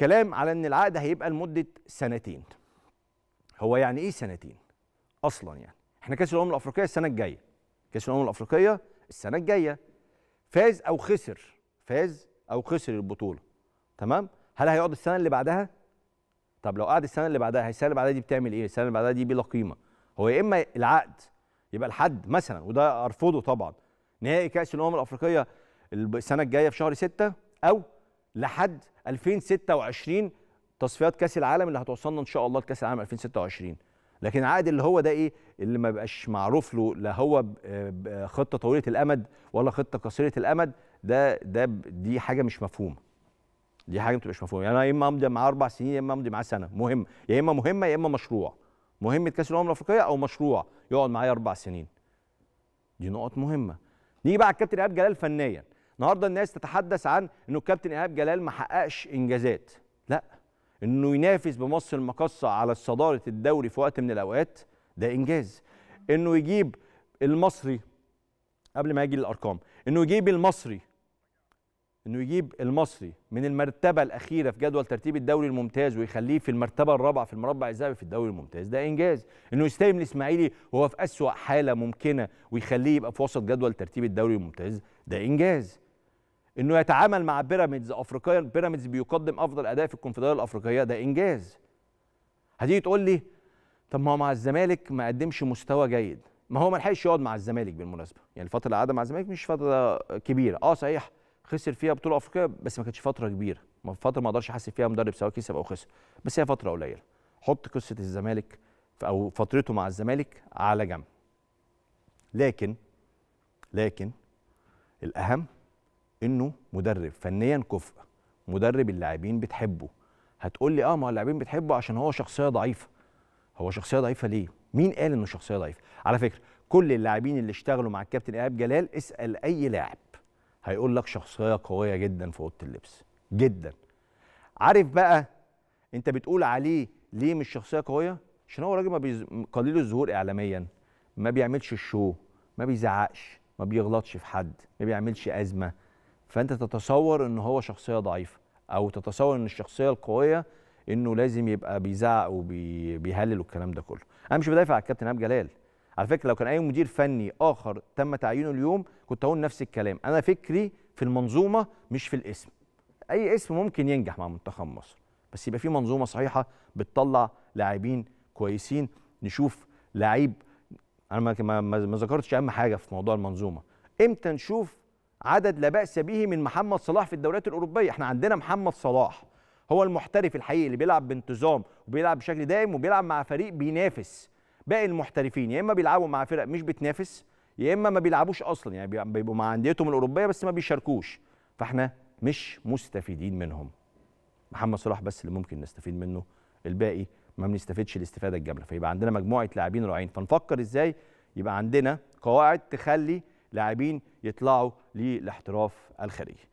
كلام على ان العقد هيبقى لمده سنتين هو يعني ايه سنتين اصلا يعني احنا كاس الامم الافريقيه السنه الجايه كاس الامم الافريقيه السنه الجايه فاز او خسر فاز او خسر البطوله تمام هل هيقعد السنه اللي بعدها طب لو قعد السنه اللي بعدها السنه اللي بعدها دي بتعمل ايه السنه اللي بعدها دي بلا قيمه هو يا اما العقد يبقى لحد مثلا وده ارفضه طبعا نهائي كاس الامم الافريقيه السنه الجايه في شهر 6 او لحد 2026 تصفيات كاس العالم اللي هتوصلنا ان شاء الله لكاس العالم 2026 لكن العقد اللي هو ده ايه اللي ما بقاش معروف له لا هو خطه طويله الامد ولا خطه قصيره الامد ده ده دي حاجه مش مفهومه دي حاجه ما بتبقاش مفهومه يعني يا اما امضي معاه اربع سنين يا اما امضي معاه سنه مهم يا اما مهمه يا اما مشروع مهمه كاس الامم الافريقيه او مشروع يقعد معايا اربع سنين دي نقط مهمه نيجي بقى على الكابتن ايهاب جلال فنيا النهارده الناس تتحدث عن انه الكابتن ايهاب جلال ما حققش انجازات لا انه ينافس بمصر المقصه على صداره الدوري في وقت من الاوقات ده انجاز انه يجيب المصري قبل ما اجي للارقام انه يجيب المصري انه يجيب المصري من المرتبه الاخيره في جدول ترتيب الدوري الممتاز ويخليه في المرتبه الرابعه في المربع الذهبي في الدوري الممتاز ده انجاز انه يستلم الاسماعيلي وهو في اسوا حاله ممكنه ويخليه يبقى في وسط جدول ترتيب الدوري الممتاز ده انجاز انه يتعامل مع بيراميدز افريقيا بيراميدز بيقدم افضل اداء في الكونفدراليه الافريقيه ده انجاز هتيجي تقول لي طب ما هو مع الزمالك ما قدمش مستوى جيد ما هو ما لحقش يقعد مع الزمالك بالمناسبه يعني الفتره اللي قعدها مع الزمالك مش فتره كبيره اه صحيح خسر فيها بطوله افريقيه بس ما كانتش فتره كبيره ما فتره ما اقدرش احسب فيها مدرب سواء كسب او خسر بس هي فتره قليله حط قصه الزمالك او فترته مع الزمالك على جنب لكن لكن الاهم انه مدرب فنيا كفء مدرب اللاعبين بتحبه هتقول لي اه ما اللاعبين بتحبه عشان هو شخصيه ضعيفه هو شخصيه ضعيفه ليه مين قال انه شخصيه ضعيفه على فكره كل اللاعبين اللي اشتغلوا مع الكابتن ايهاب جلال اسال اي لاعب هيقول لك شخصيه قويه جدا في اوضه اللبس جدا عارف بقى انت بتقول عليه ليه مش شخصيه قويه عشان هو راجل ما بيز... قليل الظهور اعلاميا ما بيعملش الشو ما بيزعقش ما بيغلطش في حد ما بيعملش ازمه فانت تتصور ان هو شخصيه ضعيفه او تتصور ان الشخصيه القويه انه لازم يبقى بيزعق وبيهلل والكلام ده كله انا مش بدافع على الكابتن ايهاب جلال على فكره لو كان اي مدير فني اخر تم تعيينه اليوم كنت هقول نفس الكلام انا فكري في المنظومه مش في الاسم اي اسم ممكن ينجح مع منتخب مصر بس يبقى في منظومه صحيحه بتطلع لاعبين كويسين نشوف لعيب انا ما ما ذكرتش اهم حاجه في موضوع المنظومه امتى نشوف عدد لا باس به من محمد صلاح في الدوريات الاوروبيه احنا عندنا محمد صلاح هو المحترف الحقيقي اللي بيلعب بانتظام وبيلعب بشكل دائم وبيلعب مع فريق بينافس باقي المحترفين يا اما بيلعبوا مع فرق مش بتنافس يا اما ما بيلعبوش اصلا يعني بيبقوا مع انديتهم الاوروبيه بس ما بيشاركوش فاحنا مش مستفيدين منهم محمد صلاح بس اللي ممكن نستفيد منه الباقي ما بنستفيدش الاستفاده الجامله فيبقى عندنا مجموعه لاعبين رائعين فنفكر ازاي يبقى عندنا قواعد تخلي لاعبين يطلعوا للاحتراف الخارجي